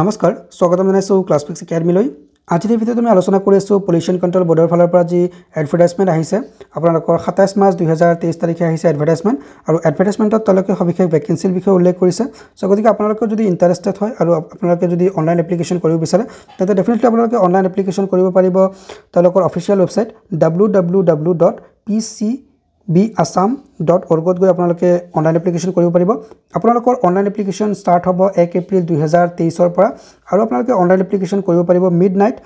নমস্কাৰ স্বাগতম জনাইছোঁ ক্লাছফিক্স একাডেমিলৈ আজিৰ ভিডিঅ'ত আমি আলোচনা কৰি আছোঁ পলিউশ্যন কণ্ট্ৰল বৰ্ডৰ ফালৰ পৰা যি এডভাৰটাইজমেণ্ট আহিছে আপোনালোকৰ সাতাইছ মাৰ্চ দুহেজাৰ তেইছ তাৰিখে আহিছে এডভাৰটাইজমেণ্ট আৰু এডভাৰটাইজমেণ্টত তেওঁলোকে সবিশেষ ভেকেঞ্চিৰ বিষয়ে উল্লেখ কৰিছে চ' গতিকে আপোনালোকে যদি ইণ্টাৰেষ্টেড হয় আৰু আপোনালোকে যদি অনলাইন এপ্লিকেশ্যন কৰিব বিচাৰে তেন্তে ডেফিনেটলি আপোনালোকে অনলাইন এপ্লিকেশ্যন কৰিব পাৰিব তেওঁলোকৰ official website W W W dot P C B Assam dot অৰ্গত গৈ আপোনালোকে অনলাইন এপ্লিকেশ্যন কৰিব পাৰিব আপোনালোকৰ অনলাইন এপ্লিকেশ্যন ষ্টাৰ্ট হ'ব এক এপ্ৰিল দুহেজাৰ তেইছৰ পৰা আৰু আপোনালোকে অনলাইন এপ্লিকেশ্যন কৰিব পাৰিব মিড নাইট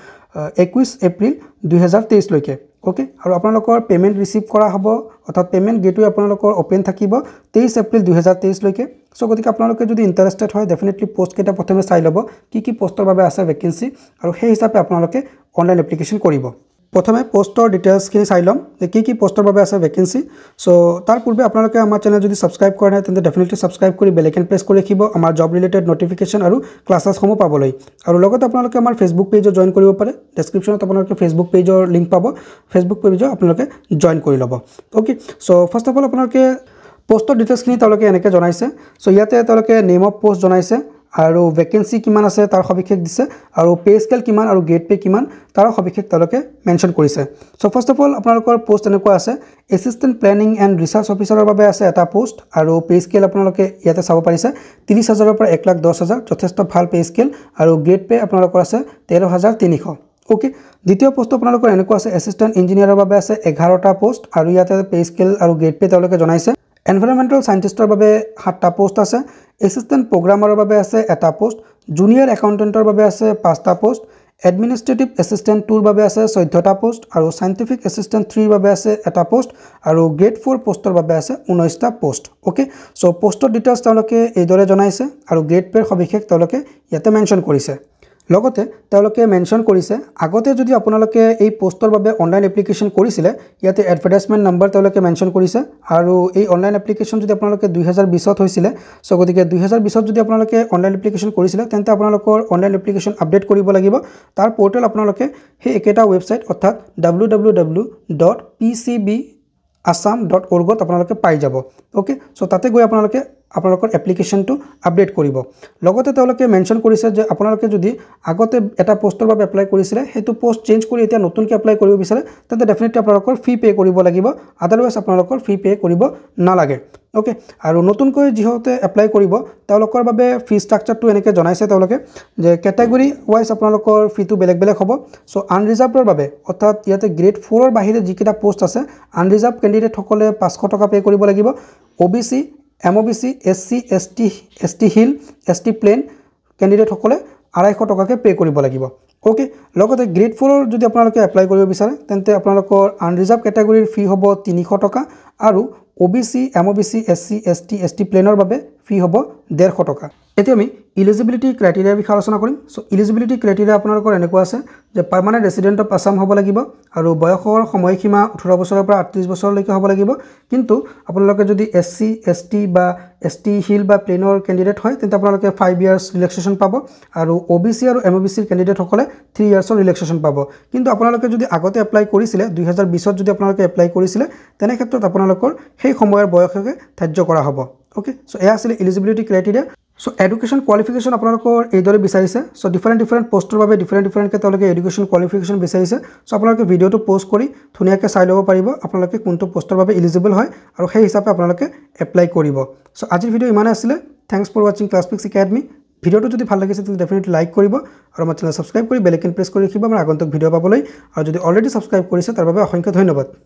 একৈছ এপ্ৰিল দুহেজাৰ তেইছলৈকে অ'কে আৰু আপোনালোকৰ পে'মেণ্ট ৰিচিভ কৰা হ'ব অৰ্থাৎ পে'মেণ্ট গেটৱে আপোনালোকৰ অ'পেন থাকিব তেইছ এপ্ৰিল দুহেজাৰ তেইছলৈকে চ' গতিকে আপোনালোকে যদি ইণ্টাৰেষ্টেড হয় ডেফিনেটলি পষ্টকেইটা প্ৰথমে চাই ল'ব কি কি পষ্টৰ বাবে আছে ভেকেঞ্চি আৰু সেই হিচাপে আপোনালোকে অনলাইন এপ্লিকেশ্যন কৰিব প্ৰথমে প'ষ্টৰ ডিটেইলছখিনি চাই লম যে কি কি প'ষ্টৰ বাবে আছে ভেকেঞ্চি চ' তাৰ পূৰ্বে আপোনালোকে আমাৰ চেনেল যদি ছাবস্ক্ৰাইব কৰা নাই তেন্তে ডেফিনেটলি ছাবস্ক্ৰাইব কৰি বেল প্ৰেছ কৰি ৰাখিব আমাৰ জব ৰিলেটেড নটিফিকেশ্যন আৰু ক্লাছেছসমূহ পাবলৈ আৰু লগতে আপোনালোকে আমাৰ ফেচবুক পেজো জইন কৰিব পাৰে ডেছক্ৰিপশ্যনত আপোনালোকে ফেচবুক পেজৰ লিংক পাব ফেচবুক পেজও আপোনালোকে জইন কৰি লব okay so' first of all আপোনালোকে প'ষ্টৰ ডিটেইলছখিনি তেওঁলোকে এনেকৈ জনাইছে চ' ইয়াতে তেওঁলোকে নেম অফ প'ষ্ট জনাইছে আৰু ভেকেঞ্চি কিমান আছে তাৰ সবিশেষ দিছে আৰু পে স্কেল কিমান আৰু গ্ৰেড পে কিমান তাৰ সবিশেষ তেওঁলোকে মেনশ্যন কৰিছে চ' ফাৰ্ষ্ট অফ অল আপোনালোকৰ পোষ্ট এনেকুৱা আছে এছিষ্টেণ্ট প্লেনিং এণ্ড ৰিচাৰ্চ অফিচাৰৰ বাবে আছে এটা পোষ্ট আৰু পে স্কেল আপোনালোকে ইয়াতে চাব পাৰিছে ত্ৰিছ হাজাৰৰ পৰা এক লাখ দহ হাজাৰ যথেষ্ট ভাল পে স্কেল আৰু গ্ৰেড পে আপোনালোকৰ আছে তেৰ হাজাৰ তিনিশ অ'কে দ্বিতীয় পোষ্ট আপোনালোকৰ এনেকুৱা আছে এছিষ্টেণ্ট ইঞ্জিনিয়াৰৰ বাবে আছে এঘাৰটা পোষ্ট আৰু ইয়াতে পে স্কেল আৰু গ্ৰেড পে তেওঁলোকে জনাইছে এনভাইৰমেণ্টেল ছাইণ্টিষ্টৰ বাবে সাতটা পোষ্ট আছে এছিষ্টেণ্ট প্ৰগ্ৰামাৰৰ বাবে আছে এটা পোষ্ট জুনিয়ৰ একাউণ্টেণ্টৰ বাবে আছে পাঁচটা পোষ্ট এডমিনিষ্ট্ৰেটিভ এছিষ্টেণ্ট টুৰ বাবে আছে চৈধ্যটা পোষ্ট আৰু ছাইণ্টিফিক এছিষ্টেণ্ট থ্ৰীৰ বাবে আছে এটা পোষ্ট আৰু গ্ৰেড ফ'ৰ পোষ্টৰ বাবে আছে ঊনৈছটা পোষ্ট অ'কে চ' পোষ্টৰ ডিটেইলছ তেওঁলোকে এইদৰে জনাইছে আৰু গ্ৰেড পেৰ সবিশেষ তেওঁলোকে ইয়াতে মেনশ্যন কৰিছে লগতে তেওঁলোকে মেনশ্যন কৰিছে আগতে যদি আপোনালোকে এই পোষ্টৰ বাবে অনলাইন এপ্লিকেশ্যন কৰিছিলে ইয়াতে এডভাৰটাইজমেণ্ট নাম্বাৰ তেওঁলোকে মেনশ্যন কৰিছে আৰু এই অনলাইন এপ্লিকেশ্যন যদি আপোনালোকে দুহেজাৰ বিছত হৈছিলে চ' গতিকে দুই হাজাৰ বিছত যদি আপোনালোকে অনলাইন এপ্লিকেশ্যন কৰিছিলে তেন্তে আপোনালোকৰ অনলাইন এপ্লিকেশ্যন আপডেট কৰিব লাগিব তাৰ পৰ্টেল আপোনালোকে সেই একেটা ৱেবছাইট অৰ্থাৎ W W W dot P C B Assam dot অৰ্গত আপোনালোকে পাই যাব অ'কে চ' তাতে গৈ আপোনালোকে আপোনালোকৰ এপ্লিকেশ্যনটো আপডেট কৰিব লগতে তেওঁলোকে মেনশ্যন কৰিছে যে আপোনালোকে যদি আগতে এটা পষ্টৰ বাবে এপ্লাই কৰিছিলে সেইটো পষ্ট চেঞ্জ কৰি এতিয়া নতুনকৈ এপ্লাই কৰিব বিচাৰে তেন্তে ডেফিনেটলি আপোনালোকৰ ফি পে' কৰিব লাগিব আদাৰৱাইজ আপোনালোকৰ ফি পে' কৰিব নালাগে অ'কে আৰু নতুনকৈ যিহেতু এপ্লাই কৰিব তেওঁলোকৰ বাবে ফি ষ্ট্ৰাকচাৰটো এনেকৈ জনাইছে তেওঁলোকে যে কেটাগৰী ৱাইজ আপোনালোকৰ ফিটো বেলেগ বেলেগ হ'ব চ' আনৰিজাৰ্ভৰ বাবে অৰ্থাৎ ইয়াতে গ্ৰেড ফ'ৰৰ বাহিৰে যিকেইটা পষ্ট আছে আনৰিজাৰ্ভ কেণ্ডিডেটসকলে পাঁচশ টকা পে' কৰিব লাগিব O' B C MOBC, SC, ST, ST Hill, ST Plain candidate hokole 250 takake pay koribo lagibo okay लगते ग्रेड फोर जो आप एप्लाई कर विचार तेज आनरीजार्व केटेगर फी हम श टका और O B C M O B C S C S T S T प्लेनर फी हम डेरश टका इतना ইলিজিবিলিটি ক্ৰাইটেৰিয়াৰ বিষয়ে আলোচনা কৰিম চ' ইলিজিবিলিটি ক্ৰাইটেৰিয়া আপোনালোকৰ এনেকুৱা আছে যে পাৰ্মানেণ্ট ৰেচিডেণ্ট অফ আছাম হ'ব লাগিব আৰু বয়সৰ সময়সীমা ওঠৰ বছৰৰ পৰা আঠত্ৰিছ বছৰলৈকে হ'ব লাগিব কিন্তু আপোনালোকে যদি এছ চি এছ টি বা এছ টি হিল বা প্লেইনৰ কেণ্ডিডেট হয় তেন্তে আপোনালোকে ফাইভ ইয়াৰ্ছ ৰিলেক্সেশ্যন পাব আৰু অ বি চি আৰু এম অ' বি চিৰ কেণ্ডিডেটসকলে থ্ৰী ইয়াৰ্ছৰ ৰিলেক্সেশ্যন পাব কিন্তু আপোনালোকে যদি আগতে এপ্লাই কৰিছিলে দুহেজাৰ বিছত যদি আপোনালোকে এপ্লাই কৰিছিলে তেনে ক্ষেত্ৰত আপোনালোকৰ সেই সময়ৰ বয়সকে ধাৰ্য কৰা হ'ব অ'কে চ' এয়া আছিলে eligibility criteria so education qualification আপোনালোকৰ এইদৰে বিচাৰিছে সো ডিফাৰেণ্ট ডিফাৰেণ্ট পষ্টৰ বাবে ডিফাৰেণ্ট ডিফাৰেণ্টকৈ তেওঁলোকে এডুকেশ্যন কোৱালিফিকেশ্যন বিচাৰিছে সো আপোনালোকে ভিডিঅ'টো পষ্ট কৰি ধুনীয়াকৈ চাই ল'ব পাৰিব আপোনালোকে কোনটো পষ্টৰ বাবে ইলিজিবল হয় আৰু সেই হিচাপে আপোনালোকে এপ্লাই কৰিব সো আজিৰ ভিডিঅ' ইমানেই আছিলে থেংকছ ফৰ ৱাচিং ক্লাছপিক্স একাডেমি ভিডিঅ'টো যদি ভাল লাগিছে তেন্তে ডেফিনেটলি লাইক কৰিব আৰু আমাৰ চেনেল ছাবস্ক্ৰাইব কৰি বেলেগ ইন প্ৰেছ কৰি ৰাখিব আমাৰ আগন্তক ভিডিঅ' পাবলৈ আৰু যদি অলৰেডি ছাবস্ক্ৰাইব কৰিছে তাৰ বাবে অসংখ্য ধন্যবাদ